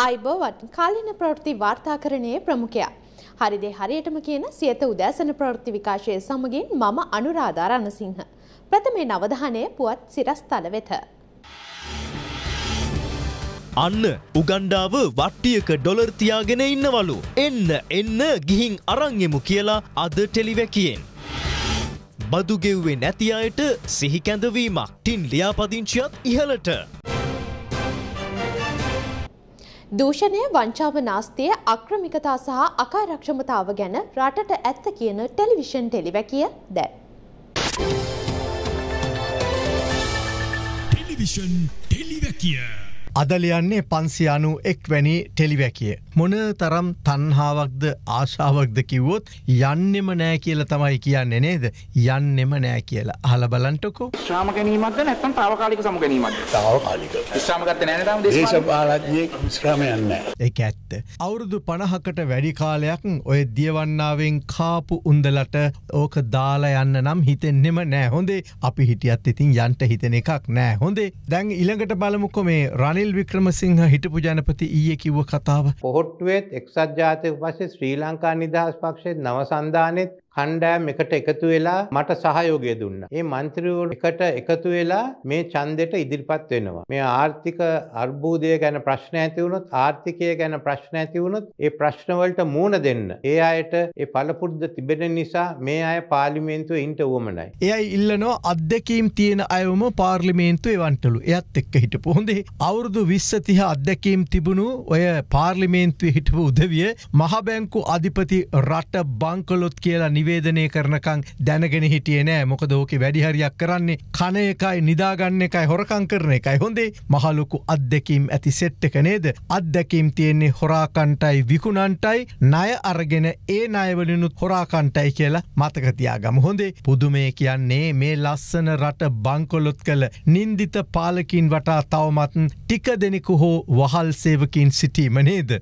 ආයිබෝවන් කාලීන ප්‍රවෘත්ති වාර්තාකරණයේ ප්‍රමුඛයා. හරිදේ හරියටම කියන සියත උදෑසන ප්‍රවෘත්ති විකාශය සමගින් මම අනුරාධා රණසිංහ. ප්‍රථමේ නවධානය පුවත් සිරස්තල වෙත. අන්න උගණ්ඩාව වට්ටියක ඩොලර් තියාගෙන ඉන්නවලු. එන්න එන්න ගිහින් අරංයෙමු කියලා අද ටෙලිවැකියෙන්. බදුගෙව්වේ නැති අයට සිහිකැඳවීමක් ටින් ලියාපදිංචියත් ඉහලට. දූෂණය වංචාව නාස්තිය අක්‍රමිකතා සහ අකාරක්ෂමතාව ගැන රටට ඇත්ත කියන ටෙලිවිෂන් ටෙලිවැකිය දැ. ටෙලිවිෂන් ටෙලිවැකිය. අදලයන්නේ පන්සියානු එක්වැනි ටෙලිවැකිය. මොන තරම් තන්හාාවක්ද ආශාවක්ද කිව්වොත් යන්නෙම නෑ කියල තමයි කියන්න නේද යන්නෙම නෑ කියලා හල බලන්ටකෝ ශ්‍රාම ගැනීමත් නැතම් තාවකාලික සම ගැනීමත් තාවකාලික ශ්‍රාමගත නෑන දේශපාලජයෙක් ශ්‍රමයන්න එක ඇත්ත. අවුරුදු පණහකට වැඩිකාලයක් ඔය දියවන්නාවෙන් කාපු උන්දලට ඕක දාලා යන්න නම් හිතෙන්නෙම නෑ හොඳේ අපි හිටියත් ඉතින් යන්ට හිතෙන එකක් නෑ හොඳේ දැන් ඉළඟට බලමුක්කො මේ රනිල් රනිල් වික්‍රමසිංහ හිටපු ජනපති ඊයේ කිව්ව කතාව. පොහොට්ටුවෙත් එක්සත් ජාතික පස්සේ ශ්‍රී ලංකා නිදහස් පක්ෂයේ නව සන්ධානෙත් කණ්ඩෑම් එකට එකතු වෙලා මට සහයෝගය දුන්න. ඒ මන්ත්‍රීවරු එකට එකතු වෙලා මේ ඡන්දෙට ඉදිරිපත් වෙනවා. මේ ආර්ථික අර්බුදය ගැන ප්‍රශ්න ඇති වුණොත් ආර්ථිකය ගැන ප්‍රශ්න ඇති වුණොත් ඒ ප්‍රශ්න වලට මූණ දෙන්න. ඒ අයට ඒ පළපුරුද්ද තිබෙන නිසා මේ අය පාර්ලිමේන්තුවේ ඉන්න උවමනයි. එයයි ඉල්ලනවා අත්දැකීම් තියෙන අයවම පාර්ලිමේන්තුවේ වන්ටලු. එයත් එක්ක හිටපු හොඳේ අවුරුදු 20 30 අත්දැකීම් තිබුණු ඔය පාර්ලිමේන්තුවේ හිටපු උදවිය මහ බැංකු අධිපති රට බංකොලොත් කියලා නිවේදනය කරනකං දැනගෙන හිටිය නෑ මොකද ඕක වැඩිහරියක් කරන්නේ කන එකයි නිදාගන්න එකයි හොරකං කරන එකයි හොඳේ මහලොකු අත්දැකීම් ඇති සෙට්ටක නේද අත්දැකීම් තියෙන්නේ හොරාකන්ටයි විකුණන්ටයි නය අරගෙන ඒ නයවලිනුත් හොරාකන්ටයි කියලා මතකතියාගම හොඳේ පුදුමේ කියන්නේ මේ ලස්සන රට බංකොලොත් කළ නින්දිත පාලකින් වටා තවමත් ටික දෙනෙකු හෝ වහල් සේවකින් සිටීම නේද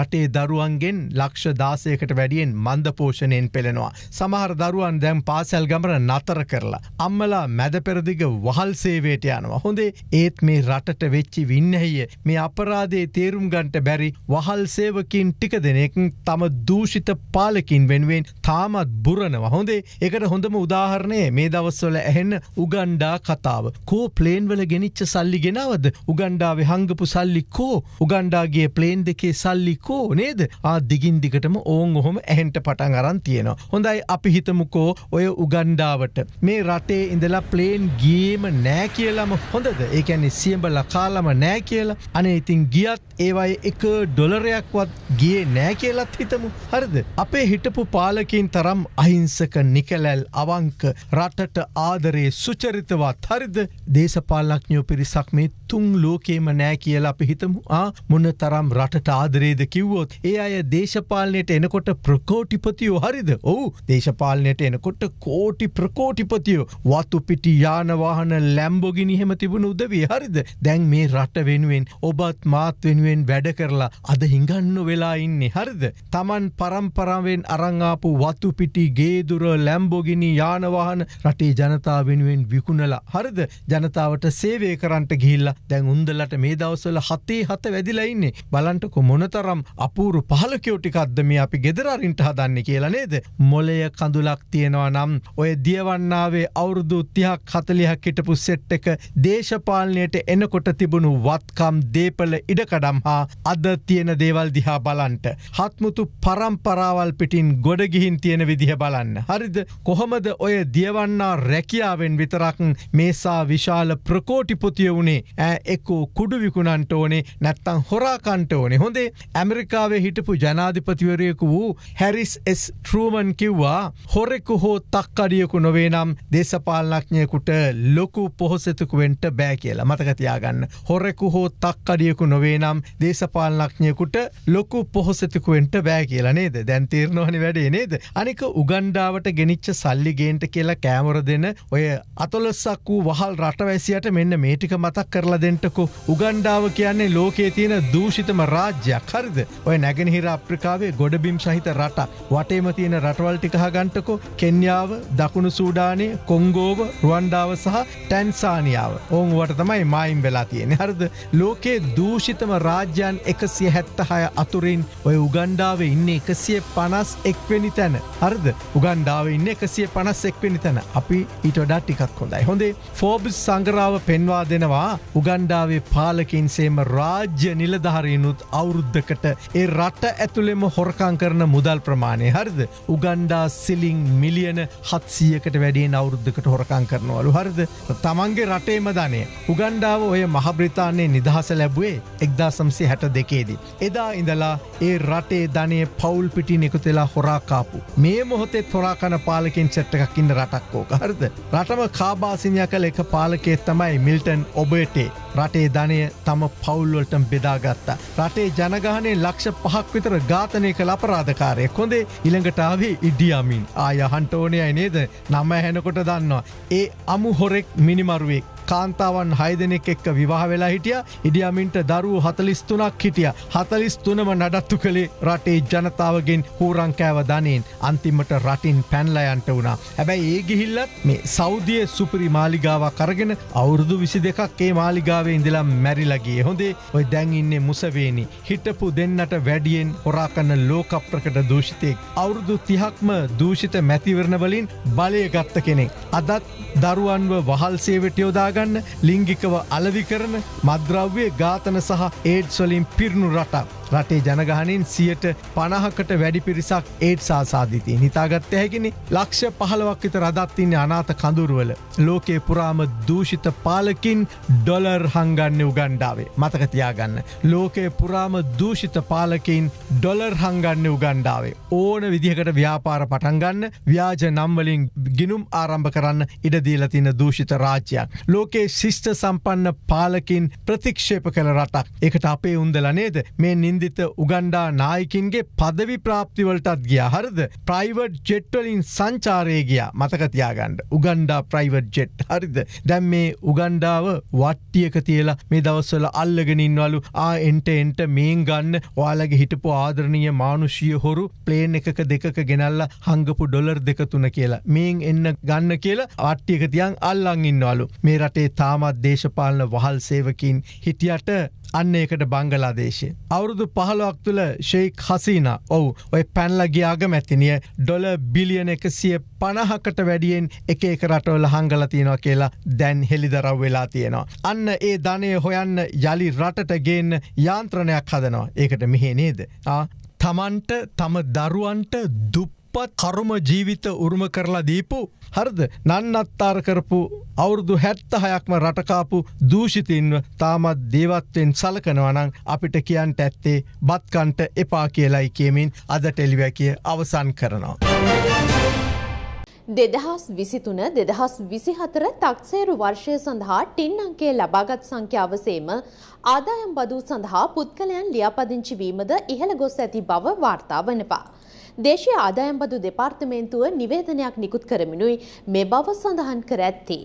රටේ දරුවන්ගෙන් ලක්ෂ දාසයකට වැඩියෙන් මන්දපෝෂණයෙන් පෙළෙනවා තියෙනවා. සමහර දරුවන් දැම් පාසැල් ගමර නතර කරලා. අම්මලා මැදපෙරදිග වහල් සේවයට යනවා. හොඳේ ඒත් මේ රටට වෙච්චි වින්නහය මේ අපරාධේ තේරුම් ගන්ට බැරි වහල් සේවකින් ටික දෙනෙක් තම දූෂිත පාලකින් වෙනුවෙන් තාමත් බුරනවා හොඳේ එකට හොඳම උදාහරණය මේ දවස්වල ඇහෙන්න උගණ්ඩා කතාව. කෝ ප්ලේන්වල ගෙනනිච්ච සල්ලි ගෙනවද උගණ්ඩාව හංගපු සල්ලික්කෝ උගණ්ඩාගේ ප්ලේන් දෙකේ සල්ලිකෝ නේද ආ දිගින්දිකටම ඕන් ඔහොම ඇහෙන්ට පටන් අරන් තියෙනවා. හොඳයි අපි හිතමුකෝ ඔය උගණ්ඩාවට මේ රටේ ඉඳලා ප්ලේන් ගේම නෑ කියලම හොඳද ඒකැන්නේ සියඹ ලකාලම නෑ කියලා අනේ ඉතින් ගියත් ඒවයි එක ඩොලරයක්වත් ගේ නෑ කියලත් හිතමු හරිද අපේ හිටපු පාලකින් තරම් අහිංසක නිකලැල් අවංක රටට ආදරේ සුචරිතවත් හරිද දේශපාලක්ඥෝ පිරිසක් මේ තුන් ලෝකේම නෑ කියලා අපි හිතමු ආ මොන තරම් රටට ආදරේද කිව්වොත් ඒ අය දේශපාලනයට එනකොට ප්‍රකෝටිපතියෝ හරිද ඔවු වූ දේශපාලනයට එනකොට කෝටි ප්‍රකෝටිපතියෝ වතුපිටි යානවාහන ලැම්බොගිනි හෙම තිබුණු උදවී හරිද දැන් මේ රට වෙනුවෙන් ඔබත් මාත් වෙනුවෙන් වැඩ කරලා අද හිඟන්න වෙලා ඉන්නේ හරිද. තමන් පරම්පරාවෙන් අරංආපු වතුපිටි ගේදුර ලැම්බොගිනි යානවාහන රටේ ජනතා වෙනුවෙන් විකුණලා හරිද ජනතාවට සේවය කරන්ට ගිල්ලා දැන් උන්දලට මේ දවසල හතේ හත වැදිලයින්නේ බලන්ටකො මොනතරම් අපූරු පහලකයෝටිකක්ද මේ අපි ගෙදරරින්ට හදන්න කියලා නේද. මොලය කඳුලක් තියෙනවා නම් ඔය දියවන්නාවේ අවුරුදු තිහක් කතලිහක් හිටපු සෙට් එක දේශපාලනයට එනකොට තිබුණු වත්කම් දේපල ඉඩකඩම් හා අද තියෙන දේවල් දිහා බලන්ට. හත්මුතු පරම්පරාවල් පිටින් ගොඩගිහින් තියෙන විදිහ බලන්න. හරිද කොහොමද ඔය දියවන්නා රැකියාවෙන් විතරක් මේසා විශාල ප්‍රකෝටිපොතිය වුණේ ඇ එක්කෝ කුඩු විකුණන්ට ඕනේ නැත්තං හොරාකන්ට ඕනේ හොඳේ ඇමරිකාවේ හිටපු ජනාධිපතිවරයෙකු වූ හැරිස් ස් ට්‍රූමන් කිව කිව්වා හොරෙකු හෝ තක්කඩියකු නොවේ නම් දේශපාලනඥයකුට ලොකු පොහොසෙතකුවෙන්ට බෑ කියලා මතකතියාගන්න. හොරෙකු හෝ තක්කඩියකු නොවේ නම් දේශපාලනඥයකුට ලොකු පොහොසෙතකුවෙන්ට බෑ කියලා නේද දැන්තීරණවනි වැඩේ නේද. අනික උගන්ඩාවට ගෙනිච්ච සල්ලිගේන්ට කියලා කෑමර දෙන ඔය අතොලස්සක් වූ වහල් රටවැසියට මෙන්න මේටික මතක් කරලා දෙෙන්ටකු උගන්ඩාව කියන්නේ ලෝකේ තියෙන දූෂිතම රාජ්‍යයක් හරිද ඔය නැගෙනහිර අප්‍රිකාවේ ගොඩබිම් සහිත රට වටේම තියෙන රටවල් දේවල් ටිකහගන්ටකො කෙන්යාව දකුණු සූඩානය කොංගෝව රුවන්ඩාව සහ ටැන්සානියාව ඔවුන් වට තමයි මයිම් වෙලා තියෙන හරද ලෝකයේ දූෂිතම රාජ්‍යන් එකසිය හැත්තහය අතුරින් ඔය උගණ්ඩාව ඉන්න එකසිය පනස් එක්වෙනි තැන හරද උගණ්ඩාව ඉන්න එකසිය පනස් එක්වෙනි තැන අපි ඉටඩා ටිකක් හොඳයි හොඳේ ෆෝබිස් සංගරාව පෙන්වා දෙනවා උගණ්ඩාවේ පාලකින්සේම රාජ්‍ය නිලධහරයනුත් අවුරුද්ධකට ඒ රට ඇතුළෙම හොරකං කරන මුදල් ප්‍රමාණය හරිද උගන්න බන්ඩා සිලිං මිලියන හත්සියකට වැඩේ නවරුද්ධකට හොරකං කරනවලු හරිද තමන්ගේ රටේම ධනය උගණ්ඩාව ඔය මහබ්‍රතාන්නේ නිදහස ලැබුවේ එක්දාසම්සේ හැට දෙකේදී. එදා ඉඳලා ඒ රටේ ධනය පවුල් පිටි එකතුලා හොරාකාපු. මේ මොහොතෙත් හොරාකන පාලකින් චට්ටකකින්න රටක්කෝ හරද. රටම කාබාසිනය කළ එක පාලකෙත් තමයි මිල්ටන් ඔබටේ රටේ ධනය තම පවුල්වලට බෙදාගත්තා. රටේ ජනගහනේ ලක්ෂ පහක් විතර ඝාතනය කළ අපරාධකාරය කොඳේ ඉළඟටාවේ ඉඩියමින් ආය හන්ටෝනයයි නේද නම හැනකොට දන්නවා. ඒ අමු හොරෙක් මිනිමරුවෙක් කාන්තාවන් හයදනෙක් එක්ක විවාහ වෙලා හිටිය ඉඩියමින්ට දරූ හතලිස්තුනක් හිටිය හතලිස්තුනම නඩත්තු කළේ රටේ ජනතාවගෙන් හූරංකෑව ධනයෙන් අන්තිමට රටින් පැන්ලයන්ට වුණා හැබැයි ඒ ගිහිල්ලත් මේ සෞදිය සුපරි මාලිගාව කරගෙන අවුරුදු විසි දෙකක් ඒ මාලිගාවේ ඉඳලා මැරිලගේ හොඳේ ඔය දැන් ඉන්නේ මුසවේනි හිටපු දෙන්නට වැඩියෙන් හොරාකන්න ලෝකප්‍රකට දූෂිතයෙක් අවුරුදු තිහක්ම දූෂිත මැතිවරණවලින් බලය ගත්ත කෙනෙක් අදත් දරුවන්ව වහල් සේවට යොදාග හදාගන්න ලිංගිකව අලවි කරන මද්‍රව්‍ය ඝාතන සහ ඒඩ්ස්වලින් පිරුණු රටක්. රටේ ජනගහනින් සියට පණහකට වැඩි පිරිසක් ඒත් සාසාධීතය නිතාගත්ත හැකිනි ලක්ෂ පහලවක් විත රදත්තින්නේ අනාත කඳුරුවල ලෝකේ පුරාම දූෂිත පාලකින් ඩොලර් හංගන්න උගණ්ඩාවේ මතකතියාගන්න. ලෝකේ පුරාම දූෂිත පාලකින් ඩොලර් හංගන්න උගණ්ඩාවේ. ඕන විදිහකට ව්‍යාපාර පටන්ගන්න ව්‍යාජ නම්වලින් ගිනුම් ආරම්භ කරන්න ඉඩදීලතින දූෂිත රාජ්‍යයක්. ලෝකේ ශිෂ්ට සම්පන්න පාලකින් ප්‍රතික්ෂේප කළ රටක් එකට අපේ උන්දල නේද මේ නිින් නින්දිත උගණ්ඩා නායකින්ගේ පදවි ප්‍රාප්තිවලටත් ගිය හරද ප්‍රයිවර්ඩ් ජෙට්වලින් සංචාරය ගියා මතකතියාගණ්ඩ උගණ්ඩා ප්‍රයිවර්ඩ් ජෙට් හරිද දැම් මේ උගණ්ඩාව වට්ටියක තියලා මේ දවස්වල අල්ලගෙනින්වලු ආන්ට එන්ට මේන් ගන්න ඔයාලගේ හිටපු ආදරණය මානුෂය හොරු ප්ලේන් එකක දෙකක ගෙනල්ල හංගපු ඩොලර් දෙකතුන කියලා මේන් එන්න ගන්න කියලා අට්ටියක තියන් අල්ලංඉන්නවලු මේ රටේ තාමත් දේශපාලන වහල් සේවකින් හිටියට අන්න ඒකට බංගලාදේශය. අවුරුදු පහළොක් තුළ ශෙයික් හසීන ඔවු ඔය පැන්ලගේ ආගමැතිනිය ඩොල බිලියන එක සිය පණහකට වැඩියෙන් එක එක රටවල හංගලතියනවා කියලා දැන් හෙළිදරව් වෙලා තියෙනවා. අන්න ඒ ධනය හොයන්න යළි රටටගේන්න යාන්ත්‍රණයක් හදනවා ඒකට මෙහේ නේද. තමන්ට තම දරුවන්ට දුප දුප්පත් කරුම ජීවිත උරුම කරලා දීපු හරිද නන්නත්තාර කරපු අවුරුදු හැත්ත හයක්ම රටකාපු දූෂිතින්ව තාමත් දේවත්වෙන් සලකනවනං අපිට කියන්ට ඇත්තේ බත්කන්ට එපා කියලයි කියමින් අද ටෙලිවැකිය අවසන් කරනවා. දෙදහස් විසිතුන දෙදහස් විසිහතර තක්සේරු වර්ෂය සඳහා ටින් අංකේ ලබාගත් සංඛ්‍යාවසේම ආදායම් බදූ සඳහා පුද්ගලයන් ලියාපදිංචි වීමද ඉහළ ගොස් ඇති බව වාර්තා වනවා. දේශීය ආදායම් බදු දෙපාර්තමේන්තුව නිවේදනයක් නිකුත් කරමිනුයි මේ බව සඳහන් කර ඇත්තේ.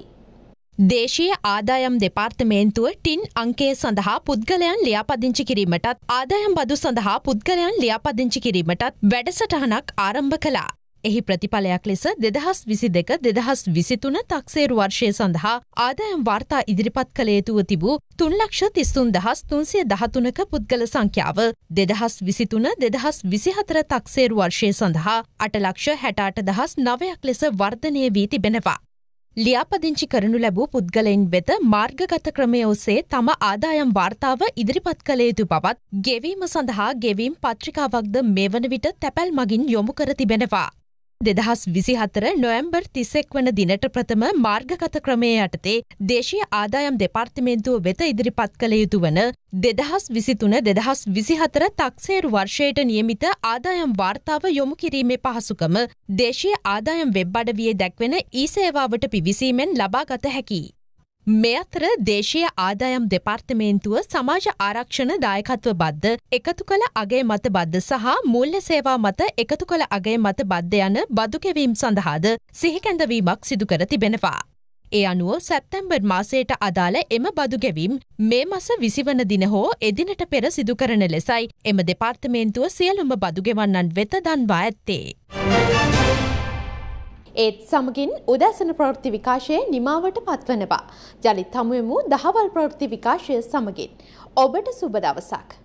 දේශීය ආදායම් දෙපාර්තමේන්තුව ටින් අංකය සඳහා පුද්ගලයන් ලියාපදිංචි කිරීමටත් ආදායම් බදු සඳහා පුද්ගලයන් ලියාපදිංචි කිරීමටත් වැඩසටහනක් ආරම්භ කළා. එහි ප්‍රතිඵලයක් ලෙස දෙදහස් විසි දෙක දෙදහස් විසිතුන තක්සේරු වර්ෂය සඳහා ආදායම් වාර්තා ඉදිරිපත් කළ යුතුව තිබූ තුන්ලක්ෂ තිස්තුන් දහස් තුන්සිය දහතුනක පුද්ගල සංඛ්‍යාව දෙදහස් විසිතුන දෙදහස් විසිහතර තක්සේරු වර්ෂය සඳහා අටලක්ෂ හැටාට දහස් නවයක් ලෙස වර්ධනය වී තිබෙනවා. ලියාපදිංචි කරනු ලැබූ පුද්ගලයින් වෙත මාර්ගගත ක්‍රමය ඔස්සේ තම ආදායම් වාර්තාව ඉදිරිපත් කළ යුතු බවත් ගෙවීම සඳහා ගෙවීම් පත්‍රිකාවක්ද මේ වන විට තැපැල් මගින් යොමු කර තිබෙනවා. දෙදහස් විසිහතර නොයම්බර් තිසෙක් වන දිනට ප්‍රථම මාර්ගගත ක්‍රමය යටතේ දේශීය ආදායම් දෙපාර්තිමේන්තුව වෙත ඉදිරිපත් කළ යුතු වන දෙදහස් විසිතුන දෙදහස් විසිහතර තක්සේරු වර්ෂයට නියමිත ආදායම් වාර්තාව යොමු කිරීමේ පහසුකම දේශීය ආදායම් වෙබ් අඩවියේ දැක්වෙන ඊසේවාවට පිවිසීමෙන් ලබාගත හැකි. මේ අතර දේශය ආදායම් දෙපාර්තමේන්තුව සමාජ ආරක්ෂණ දායකත්ව බද්ධ එකතු කළ අගේ මත බද්ධ සහ මුල්්‍ය සේවා මත එකතු කළ අගේ මත බද්ධ යන බදුකෙවීම් සඳහාද සිහිකැඳවීමක් සිදුකර තිබෙනවා. ඒ අනුව සැප්තැම්බර් මාසයට අදාළ එම බදුගැවීම් මේ මස විසිවන දින හෝ එදිනට පෙර සිදුකරන ලෙසයි එම දෙපාර්තමේන්තුව සියලුම බදුගෙවන්නන් වෙත දන්වා ඇත්තේ. ඒත් සමගින් උදැසන ප්‍රවෘත්ති විකාශය නිමාවට පත්වනවා. ජලිත් හමුවමු දහවල් ප්‍රවෘත්ති විකාශය සමගින්. ඔබට සුබ දවසක්.